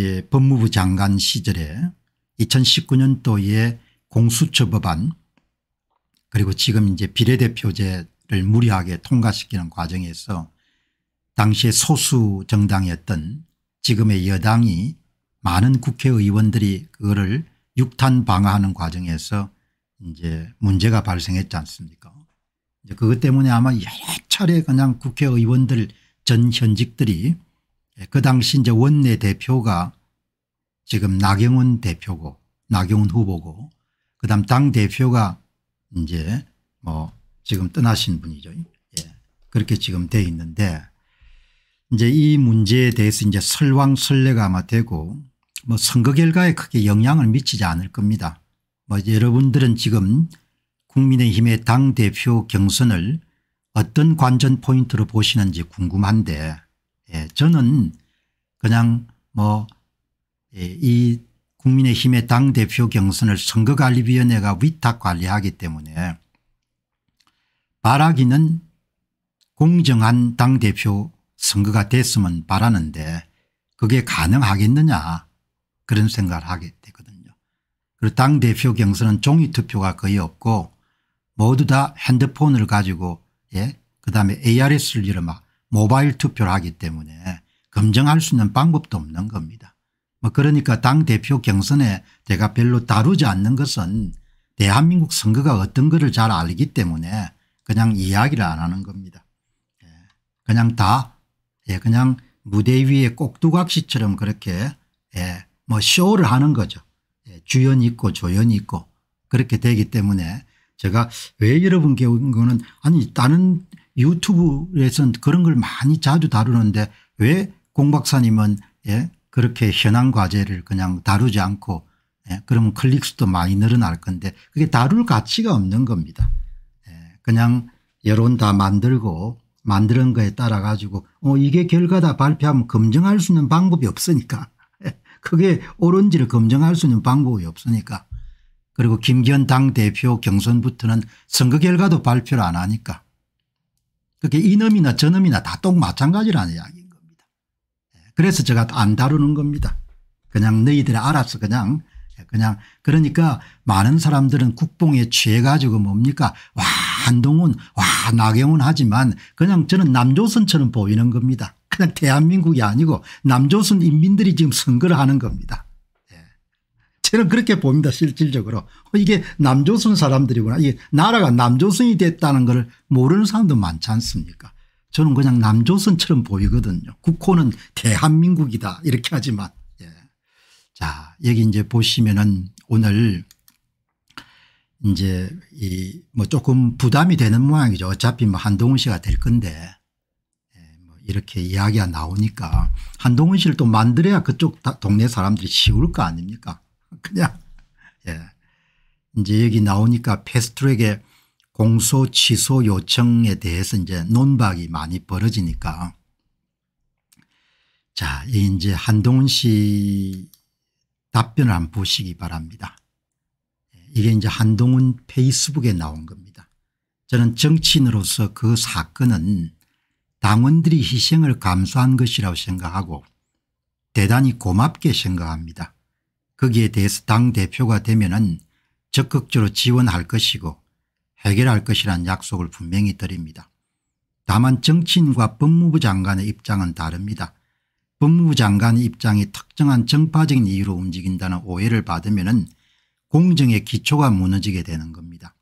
예, 법무부 장관 시절에 2019년도에 공수처 법안 그리고 지금 이제 비례대표제를 무리하게 통과시키는 과정에서 당시에 소수 정당이었던 지금의 여당이 많은 국회의원들이 그거를 육탄 방어하는 과정에서 이제 문제가 발생했지 않습니까 이제 그것 때문에 아마 여러 차례 그냥 국회의원들 전 현직들이 예, 그 당시 이제 원내대표가 지금 나경원 대표고 나경원 후보고 그 다음 당대표가 이제 뭐 지금 떠나신 분이죠. 예. 그렇게 지금 돼 있는데 이제 이 문제에 대해서 이제 설왕설래가 아마 되고 뭐 선거 결과에 크게 영향을 미치지 않을 겁니다. 뭐 여러분들은 지금 국민의힘의 당대표 경선을 어떤 관전 포인트로 보시는지 궁금한데 예, 저는 그냥 뭐이 예, 국민의힘의 당대표 경선을 선거관리위원회가 위탁관리하기 때문에 바라기는 공정한 당대표 선거가 됐으면 바라는데 그게 가능하겠느냐 그런 생각을 하게 되거든요. 그리고 당대표 경선은 종이투표가 거의 없고 모두 다 핸드폰을 가지고 예? 그 다음에 ARS를 이름하 모바일 투표를 하기 때문에 검증할 수 있는 방법도 없는 겁니다. 뭐 그러니까 당대표 경선에 제가 별로 다루지 않는 것은 대한민국 선거가 어떤 거를 잘 알기 때문에 그냥 이야기를 안 하는 겁니다. 예. 그냥 다 예, 그냥 무대 위에 꼭두각시처럼 그렇게 예, 뭐 쇼를 하는 거죠. 주연 있고 조연 있고 그렇게 되기 때문에 제가 왜 여러분 경우는 아니 다른 유튜브에서는 그런 걸 많이 자주 다루는데 왜 공 박사님은 예 그렇게 현황 과제를 그냥 다루지 않고 예 그러면 클릭수도 많이 늘어날 건데 그게 다룰 가치가 없는 겁니다. 예 그냥 여론 다 만들고 만드는 거에 따라 가지고 어 이게 결과다 발표하면 검증할 수 있는 방법이 없으니까 예, 그게 옳은지를 검증할 수 있는 방법이 없으니까 그리고 김기현 당대표 경선부터는 선거 결과도 발표를 안 하니까 그게 이놈이나 저놈이나 다 똑 마찬가지라는 이야기인 겁니다. 예, 그래서 제가 안 다루는 겁니다. 그냥 너희들이 알아서 그냥 예, 그냥 그러니까 많은 사람들은 국뽕에 취해가지고 뭡니까 와 한동훈 와 나경원 하지만 그냥 저는 남조선처럼 보이는 겁니다. 그냥 대한민국이 아니고 남조선 인민들이 지금 선거를 하는 겁니다. 저는 그렇게 봅니다 실질적으로. 이게 남조선 사람들이구나. 이게 나라가 남조선이 됐다는 걸 모르는 사람도 많지 않습니까 저는 그냥 남조선처럼 보이거든요. 국호는 대한민국이다 이렇게 하지만. 예. 자 여기 이제 보시면은 오늘 이제 이 뭐 조금 부담이 되는 모양이죠. 어차피 뭐 한동훈 씨가 될 건데 예, 뭐 이렇게 이야기가 나오니까 한동훈 씨를 또 만들어야 그쪽 동네 사람들이 쉬울 거 아닙니까 그냥 예. 이제 여기 나오니까 패스트트랙의 공소 취소 요청에 대해서 이제 논박이 많이 벌어지니까 자 이제 한동훈 씨 답변을 한번 보시기 바랍니다. 이게 이제 한동훈 페이스북에 나온 겁니다. 저는 정치인으로서 그 사건은 당원들이 희생을 감수한 것이라고 생각하고 대단히 고맙게 생각합니다. 거기에 대해서 당대표가 되면은 적극적으로 지원할 것이고 해결할 것이란 약속을 분명히 드립니다. 다만 정치인과 법무부 장관의 입장은 다릅니다. 법무부 장관 의 입장이 특정한 정파적인 이유로 움직인다는 오해를 받으면 은 공정의 기초가 무너지게 되는 겁니다.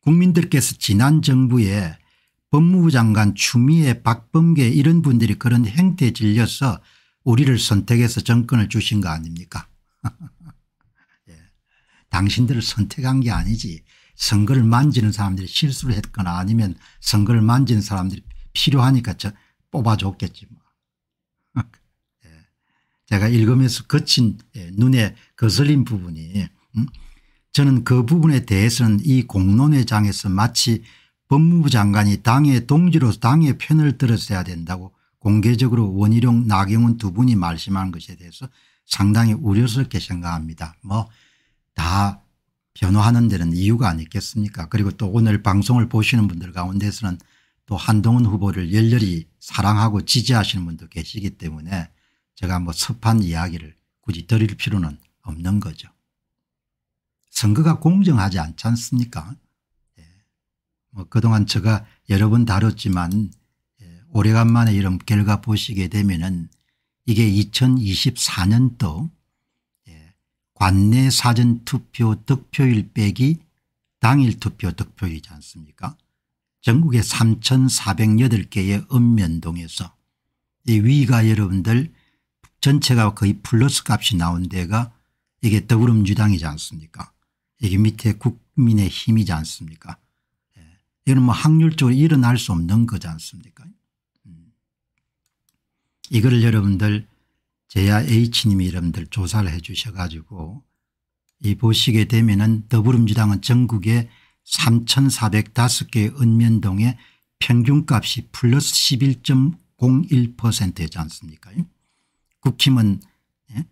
국민들께서 지난 정부에 법무부 장관 추미애 박범계 이런 분들이 그런 행태에 질려서 우리를 선택해서 정권을 주신 거 아닙니까 예. 당신들을 선택한 게 아니지 선거를 만지는 사람들이 실수를 했거나 아니면 선거를 만지는 사람들이 필요하니까 저 뽑아줬겠지. 뭐. 예. 제가 읽으면서 거친 예. 눈에 거슬린 부분이 음? 저는 그 부분에 대해서는 이 공론회 장에서 마치 법무부 장관이 당의 동지로 당의 편을 들었어야 된다고 공개적으로 원희룡 나경원 두 분이 말씀한 것에 대해서 상당히 우려스럽게 생각합니다. 뭐 다 변호하는 데는 이유가 아니겠습니까 그리고 또 오늘 방송을 보시는 분들 가운데서는 또 한동훈 후보를 열렬히 사랑하고 지지하시는 분도 계시기 때문에 제가 뭐 섭한 이야기를 굳이 드릴 필요는 없는 거죠. 선거가 공정하지 않지 않습니까 예. 뭐 그동안 제가 여러 번 다뤘지만 예. 오래간만에 이런 결과 보시게 되면 은 이게 2024년도 예, 관내 사전투표 득표율 빼기 당일 투표 득표이지 않습니까 전국의 3408개의 읍면동에서 위가 여러분들 전체가 거의 플러스 값이 나온 데가 이게 더불어민주당이지 않습니까 이게 밑에 국민의 힘이지 않습니까 예, 이건 뭐 확률적으로 일어날 수 없는 거지 않습니까 이거를 여러분들 제야 H님이 여러분들 조사를 해 주셔 가지고 이 보시게 되면은 더불어민주당은 전국에 3,405개 읍면동의 평균값이 플러스 11.01% 되지 않습니까 국힘은 예,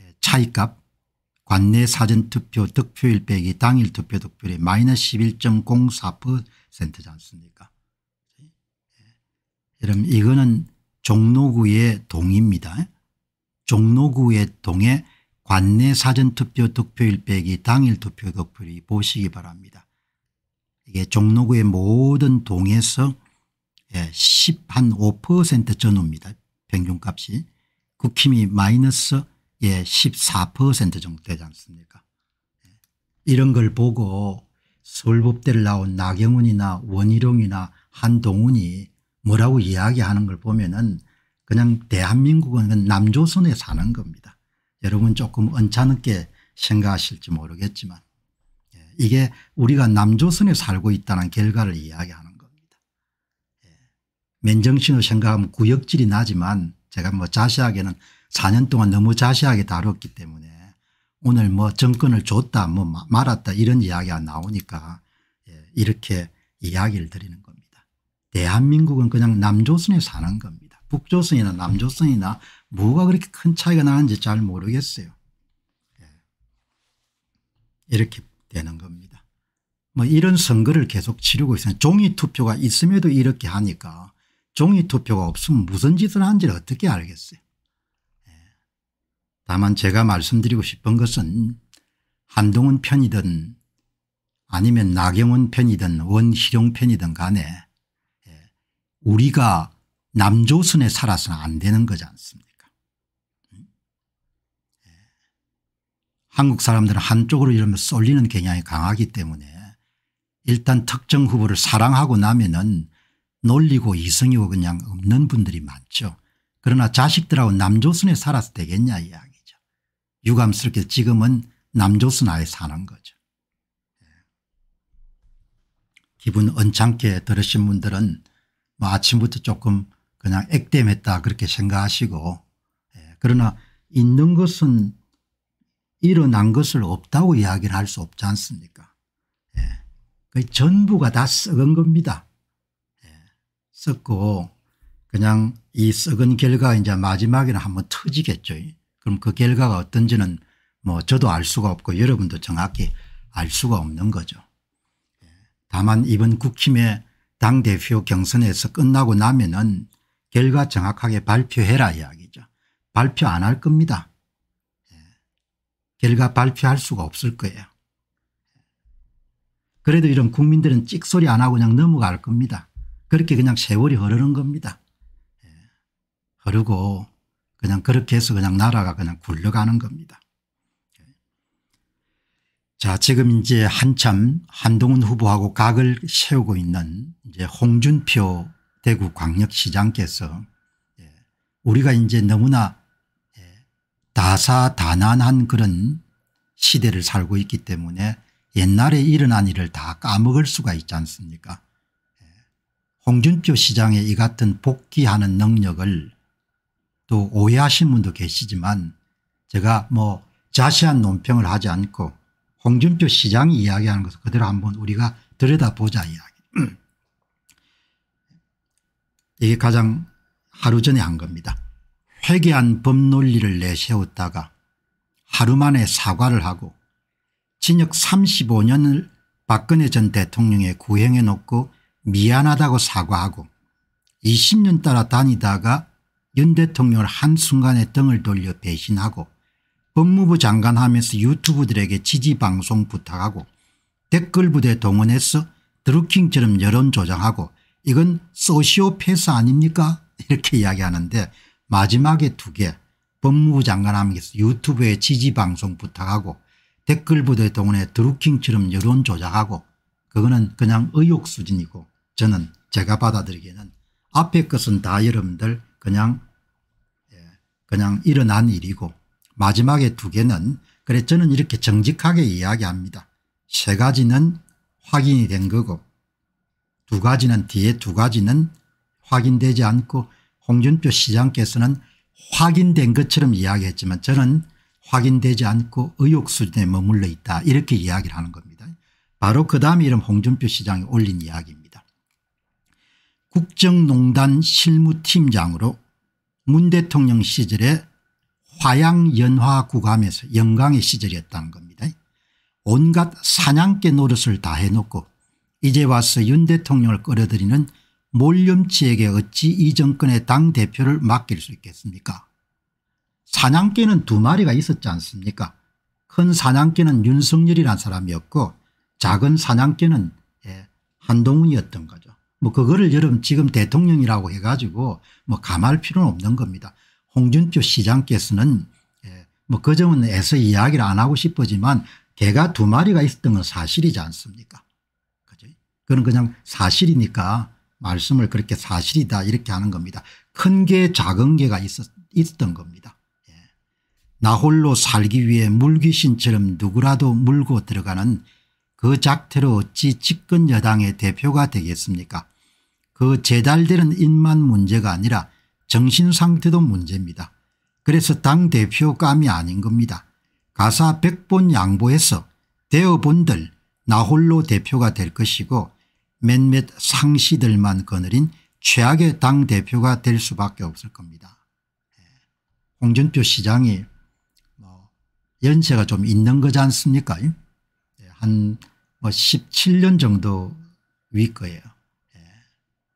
예, 차이값 관내 사전투표 득표일 빼기 당일 투표 득표율이 마이너스 11.04%지 않습니까 예, 여러분 이거는 종로구의 동입니다. 종로구의 동에 관내 사전투표 득표일 빼기 당일 투표 득표율 보시기 바랍니다. 이게 종로구의 모든 동에서 10한5% 예, 전후입니다. 평균값이. 국힘이 마이너스 예, 14% 정도 되지 않습니까 예. 이런 걸 보고 서울법대를 나온 나경원이나 원희룡이나 한동훈이 뭐라고 이야기하는 걸 보면은 그냥 대한민국은 남조선에 사는 겁니다. 여러분 조금 언짢게 생각하실지 모르겠지만 예, 이게 우리가 남조선에 살고 있다는 결과를 이야기하는 겁니다. 예, 맨정신으로 생각하면 구역질이 나지만 제가 뭐 자세하게는 4년 동안 너무 자세하게 다뤘기 때문에 오늘 뭐 정권을 줬다 뭐 말았다 이런 이야기가 나오니까 예, 이렇게 이야기를 드리는 겁니다. 대한민국은 그냥 남조선에 사는 겁니다. 북조선이나 남조선이나 뭐가 그렇게 큰 차이가 나는지 잘 모르겠어요. 예. 이렇게 되는 겁니다. 뭐 이런 선거를 계속 치르고 있어요. 종이 투표가 있음에도 이렇게 하니까 종이 투표가 없으면 무슨 짓을 하는지를 어떻게 알겠어요. 예. 다만 제가 말씀드리고 싶은 것은 한동훈 편이든 아니면 나경원 편이든 원희룡 편이든 간에 우리가 남조선에 살아서는 안 되는 거지 않습니까 예. 한국 사람들은 한쪽으로 이러면 쏠리는 경향이 강하기 때문에 일단 특정 후보를 사랑하고 나면은 놀리고 이성이고 그냥 없는 분들이 많죠. 그러나 자식들하고 남조선에 살아서 되겠냐 이야기죠. 유감스럽게 지금은 남조선 아래 사는 거죠. 예. 기분 언짢게 들으신 분들은 뭐 아침부터 조금 그냥 액땜했다 그렇게 생각하시고 예. 그러나 있는 것은 일어난 것을 없다고 이야기를 할 수 없지 않습니까 예. 그 전부가 다 썩은 겁니다. 예. 썩고 그냥 이 썩은 결과 가 이제 마지막에는 한번 터지겠죠. 그럼 그 결과가 어떤지는 뭐 저도 알 수가 없고 여러분도 정확히 알 수가 없는 거죠. 예, 다만 이번 국힘에 당대표 경선에서 끝나고 나면 은 결과 정확하게 발표해라 이야기죠. 발표 안 할 겁니다. 예. 결과 발표할 수가 없을 거예요. 그래도 이런 국민들은 찍소리 안 하고 그냥 넘어갈 겁니다. 그렇게 그냥 세월이 흐르는 겁니다. 예. 흐르고 그냥 그렇게 해서 그냥 나라가 그냥 굴러가는 겁니다. 자 지금 이제 한참 한동훈 후보하고 각을 세우고 있는 이제 홍준표 대구광역시장께서 예, 우리가 이제 너무나 예, 다사다난한 그런 시대를 살고 있기 때문에 옛날에 일어난 일을 다 까먹을 수가 있지 않습니까 예, 홍준표 시장의 이 같은 복귀하는 능력을 또 오해하신 분도 계시지만 제가 뭐 자세한 논평을 하지 않고 홍준표 시장이 이야기하는 것을 그대로 한번 우리가 들여다보자 이야기. 이게 가장 하루 전에 한 겁니다. 회개한 법논리를 내세웠다가 하루 만에 사과를 하고 징역 35년을 박근혜 전대통령의구형에 놓고 미안하다고 사과하고 20년 따라 다니다가 윤 대통령을 한순간에 등을 돌려 배신하고 법무부 장관 하면서 유튜브들에게 지지 방송 부탁하고 댓글 부대 동원해서 드루킹처럼 여론 조장하고 이건 소시오패스 아닙니까 이렇게 이야기하는데 마지막에 두 개 법무부 장관 하면서 유튜브에 지지 방송 부탁하고 댓글 부대 동원해 드루킹처럼 여론 조작하고 그거는 그냥 의혹 수준이고 저는 제가 받아들이기에는 앞에 것은 다 여러분들 그냥 예, 그냥 일어난 일이고 마지막에 두 개는 그래 저는 이렇게 정직하게 이야기합니다. 세 가지는 확인이 된 거고 두 가지는 뒤에 두 가지는 확인되지 않고 홍준표 시장께서는 확인된 것처럼 이야기했지만 저는 확인되지 않고 의혹 수준에 머물러 있다 이렇게 이야기를 하는 겁니다. 바로 그 다음 에이런 홍준표 시장이 올린 이야기입니다. 국정농단 실무팀장으로 문 대통령 시절에 화양연화구감에서 영광의 시절이었다는 겁니다. 온갖 사냥개 노릇을 다 해놓고 이제 와서 윤 대통령을 끌어들이는 몰렴치에게 어찌 이 정권의 당대표를 맡길 수 있겠습니까 사냥개는 두 마리가 있었지 않습니까 큰 사냥개는 윤석열이란 사람이었고 작은 사냥개는 예, 한동훈이었던 거죠. 뭐 그거를 여러분 지금 대통령이라고 해가지고 뭐 감할 필요는 없는 겁니다. 홍준표 시장께서는 예, 뭐그 점은 애써 이야기를 안 하고 싶었지만 개가 두 마리가 있었던 건 사실이지 않습니까 그죠? 그건 그냥 사실이니까 말씀을 그렇게 사실이다 이렇게 하는 겁니다. 큰개 작은 개가 있었, 있었던 겁니다. 예. 나 홀로 살기 위해 물귀신처럼 누구라도 물고 들어가는 그 작태로 어찌 집권 여당의 대표가 되겠습니까 그 재달되는 인만 문제가 아니라 정신상태도 문제입니다. 그래서 당대표감이 아닌 겁니다. 가사 100번 양보해서 대어본들 나홀로 대표가 될 것이고 몇몇 상시들만 거느린 최악의 당대표가 될 수밖에 없을 겁니다. 예. 홍준표 시장이 뭐 연세가 좀 있는 거지 않습니까 예. 한뭐 17년 정도 위 거예요.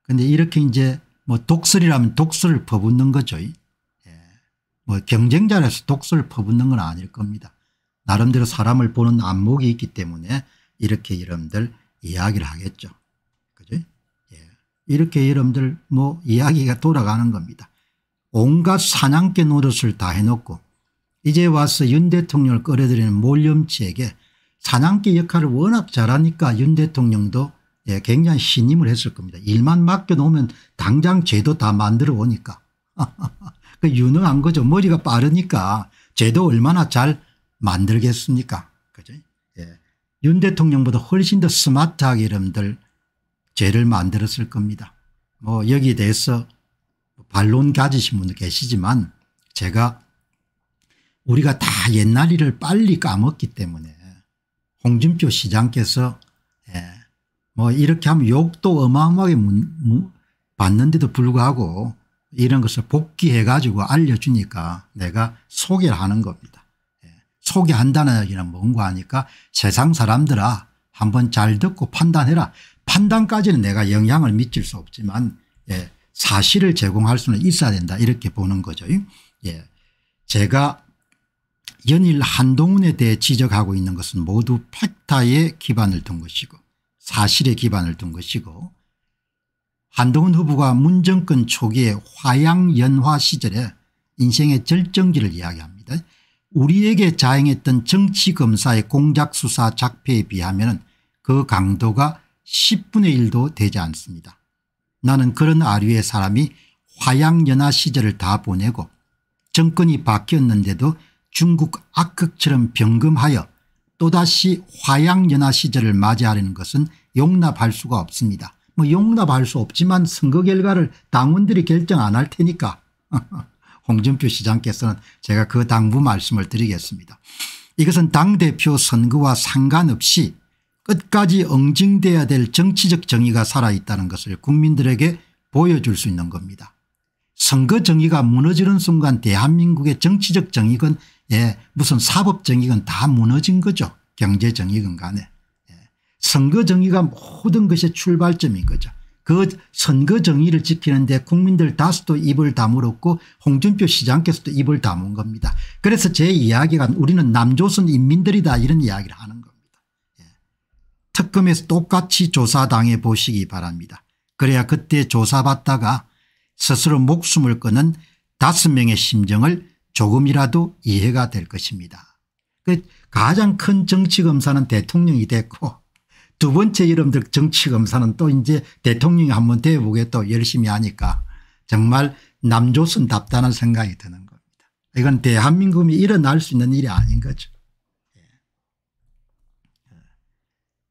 그런데 예. 이렇게 이제 뭐 독설이라면 독설을 퍼붓는 거죠. 예. 뭐 경쟁자라서 독설을 퍼붓는 건 아닐 겁니다. 나름대로 사람을 보는 안목이 있기 때문에 이렇게 여러분들 이야기를 하겠죠. 그죠? 예. 이렇게 여러분들 뭐 이야기가 돌아가는 겁니다. 온갖 사냥개 노릇을 다 해놓고 이제 와서 윤 대통령을 끌어들이는 몰염치에게 사냥개 역할을 워낙 잘하니까 윤 대통령도 예, 굉장히 신임을 했을 겁니다. 일만 맡겨놓으면 당장 제도 다 만들어 오니까. 그 유능한 거죠. 머리가 빠르니까 제도 얼마나 잘 만들겠습니까. 그죠? 예. 윤 대통령보다 훨씬 더 스마트하게 여러들 죄를 만들었을 겁니다. 뭐 여기에 대해서 반론 가지신 분도 계시지만 제가 우리가 다 옛날 일을 빨리 까먹기 때문에 홍준표 시장께서 뭐 이렇게 하면 욕도 어마어마하게 받는데도 불구하고 이런 것을 복귀해 가지고 알려주니까 내가 소개를 하는 겁니다. 예. 소개한다는 얘기는 뭔가 하니까 세상 사람들아 한번 잘 듣고 판단해라. 판단까지는 내가 영향을 미칠 수 없지만 예. 사실을 제공할 수는 있어야 된다 이렇게 보는 거죠. 예. 제가 연일 한동훈에 대해 지적하고 있는 것은 모두 팩타에 기반을 둔 것이고 사실에 기반을 둔 것이고 한동훈 후보가 문정권 초기의 화양연화 시절에 인생의 절정기를 이야기합니다. 우리에게 자행했던 정치검사의 공작수사 작패에 비하면 그 강도가 10분의 1도 되지 않습니다. 나는 그런 아류의 사람이 화양연화 시절을 다 보내고 정권이 바뀌었는데도 중국 악극처럼 병금하여 또다시 화양연화 시절을 맞이하려는 것은 용납할 수가 없습니다. 뭐 용납할 수 없지만 선거 결과를 당원들이 결정 안 할 테니까 홍준표 시장께서는 제가 그 당부 말씀을 드리겠습니다. 이것은 당대표 선거와 상관없이 끝까지 응징돼야 될 정치적 정의가 살아있다는 것을 국민들에게 보여줄 수 있는 겁니다. 선거 정의가 무너지는 순간 대한민국의 정치적 정의건 예, 무슨 사법정의건 다 무너진 거죠. 경제정의건 간에. 예. 선거정의가 모든 것의 출발점인 거죠. 그 선거정의를 지키는데 국민들 다수도 입을 다물었고 홍준표 시장께서도 입을 다문 겁니다. 그래서 제 이야기가 우리는 남조선 인민들이다 이런 이야기를 하는 겁니다. 예. 특검에서 똑같이 조사당해 보시기 바랍니다. 그래야 그때 조사받다가 스스로 목숨을 끊은 다섯 명의 심정을 조금이라도 이해가 될 것입니다. 그 가장 큰 정치검사는 대통령이 됐고 두 번째 이름들 정치검사는 또 이제 대통령이 한 번 되어보게 또 열심히 하니까 정말 남조선답다는 생각이 드는 겁니다. 이건 대한민국이 일어날 수 있는 일이 아닌 거죠. 예.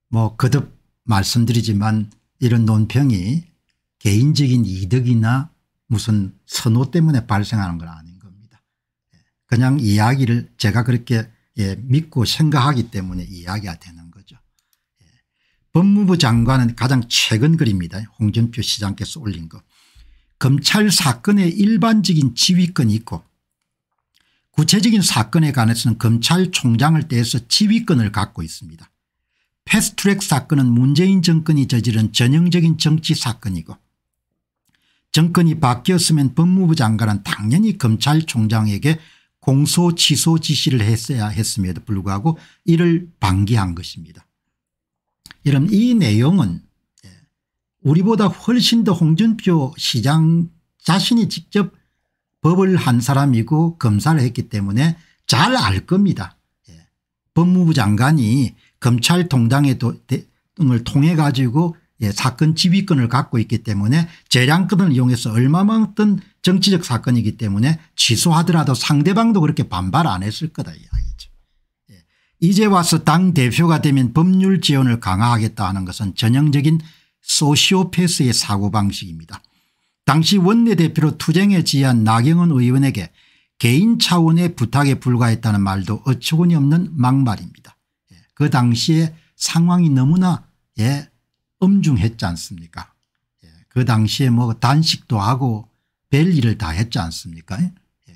뭐 거듭 말씀드리지만 이런 논평이 개인적인 이득이나 무슨 선호 때문에 발생하는 건 아니에요. 그냥 이야기를 제가 그렇게 예, 믿고 생각하기 때문에 이야기가 되는 거죠. 예. 법무부 장관은 가장 최근 글입니다. 홍준표 시장께서 올린 거. 검찰 사건의 일반적인 지휘권이 있고 구체적인 사건에 관해서는 검찰총장을 대해서 지휘권을 갖고 있습니다. 패스트트랙 사건은 문재인 정권이 저지른 전형적인 정치 사건이고 정권이 바뀌었으면 법무부 장관은 당연히 검찰총장에게 공소 취소 지시를 했어야 했음에도 불구하고 이를 방기한 것입니다. 여러분 이 내용은 예, 우리보다 훨씬 더 홍준표 시장 자신이 직접 법을 한 사람이고 검사를 했기 때문에 잘 알 겁니다. 예, 법무부 장관이 검찰통장의 등을 통해 가지고 예, 사건 지휘권을 갖고 있기 때문에 재량권을 이용해서 얼마만큼 정치적 사건이기 때문에 취소하더라도 상대방도 그렇게 반발 안 했을 거다 이야기죠. 예. 이제 와서 당대표가 되면 법률 지원을 강화하겠다 하는 것은 전형적인 소시오패스의 사고방식입니다. 당시 원내대표로 투쟁에 지한 나경원 의원에게 개인 차원의 부탁에 불과했다는 말도 어처구니 없는 막말입니다. 예. 그 당시에 상황이 너무나 예, 엄중했지 않습니까 예, 그 당시에 뭐 단식도 하고 될 일을 다 했지 않습니까 예.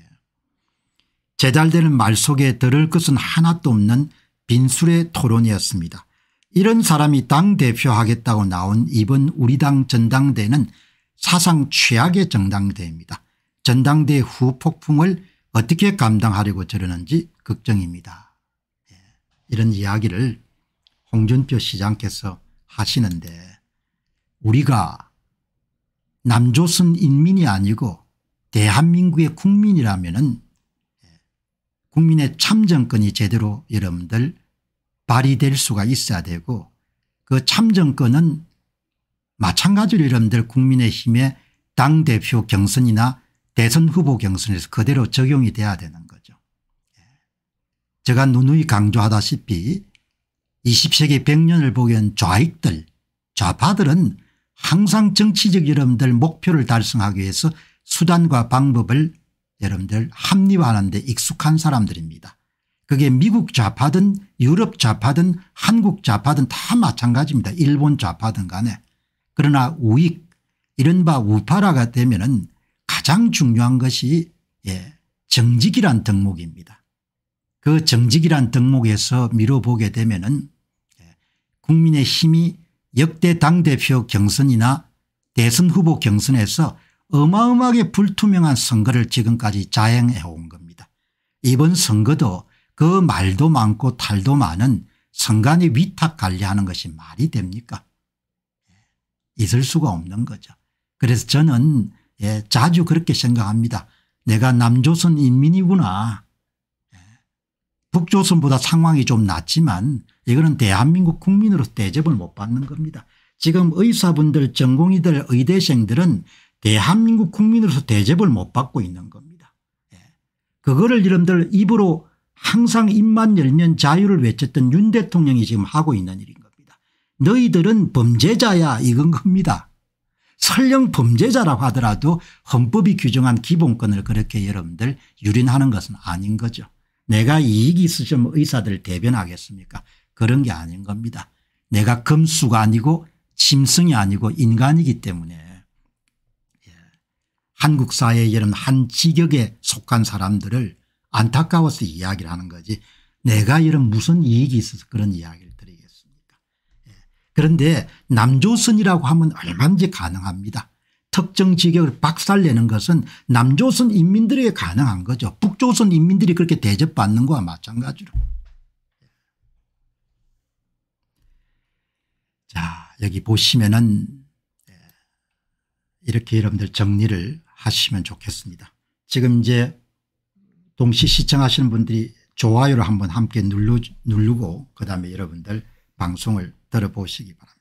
제잘되는 말 속에 들을 것은 하나도 없는 빈술의 토론이었습니다. 이런 사람이 당대표 하겠다고 나온 이번 우리 당 전당대는 사상 최악의 전당대입니다. 전당대 후폭풍을 어떻게 감당하려고 저러는지 걱정입니다. 예. 이런 이야기를 홍준표 시장께서 하시는데 우리가 남조선 인민이 아니고 대한민국의 국민이라면 국민의 참정권이 제대로 여러분들 발휘될 수가 있어야 되고 그 참정권은 마찬가지로 여러분들 국민의힘의 당대표 경선이나 대선 후보 경선에서 그대로 적용이 돼야 되는 거죠. 예. 제가 누누이 강조하다시피 20세기 100년을 보기엔 좌익들 좌파들은 항상 정치적 여러분들 목표를 달성하기 위해서 수단과 방법을 여러분들 합리화하는 데 익숙한 사람들입니다. 그게 미국 좌파든 유럽 좌파든 한국 좌파든 다 마찬가지입니다. 일본 좌파든 간에. 그러나 우익 이른바 우파라가 되면 은 가장 중요한 것이 예, 정직이란 덕목입니다. 그 정직이란 덕목에서 미뤄보게 되면 은 예, 국민의 힘이 역대 당대표 경선이나 대선 후보 경선에서 어마어마하게 불투명한 선거를 지금까지 자행해온 겁니다. 이번 선거도 그 말도 많고 탈도 많은 선관위 위탁 관리하는 것이 말이 됩니까 예, 있을 수가 없는 거죠. 그래서 저는 예, 자주 그렇게 생각합니다. 내가 남조선 인민이구나. 예, 북조선보다 상황이 좀 낫지만 이거는 대한민국 국민으로서 대접을 못 받는 겁니다. 지금 의사분들 전공의들 의대생들은 대한민국 국민으로서 대접을 못 받고 있는 겁니다. 예. 그거를 여러분들 입으로 항상 입만 열면 자유를 외쳤던 윤 대통령이 지금 하고 있는 일인 겁니다. 너희들은 범죄자야 이건 겁니다. 설령 범죄자라고 하더라도 헌법이 규정한 기본권을 그렇게 여러분들 유린하는 것은 아닌 거죠. 내가 이익이 있으시면 의사들 대변하겠습니까 그런 게 아닌 겁니다. 내가 금수가 아니고 짐승이 아니고 인간이기 때문에 예. 한국 사회의 이런 한 지격에 속한 사람들을 안타까워서 이야기를 하는 거지 내가 이런 무슨 이익이 있어서 그런 이야기를 드리겠습니까 예. 그런데 남조선이라고 하면 얼마든지 가능합니다. 특정 지역을 박살내는 것은 남조선 인민들에게 가능한 거죠. 북조선 인민들이 그렇게 대접받는 거와 마찬가지로. 자, 여기 보시면은 예, 이렇게 여러분들 정리를 하시면 좋겠습니다. 지금 이제 동시 시청하시는 분들이 좋아요를 한번 함께 누르, 누르고 그 다음에 여러분들 방송을 들어보시기 바랍니다.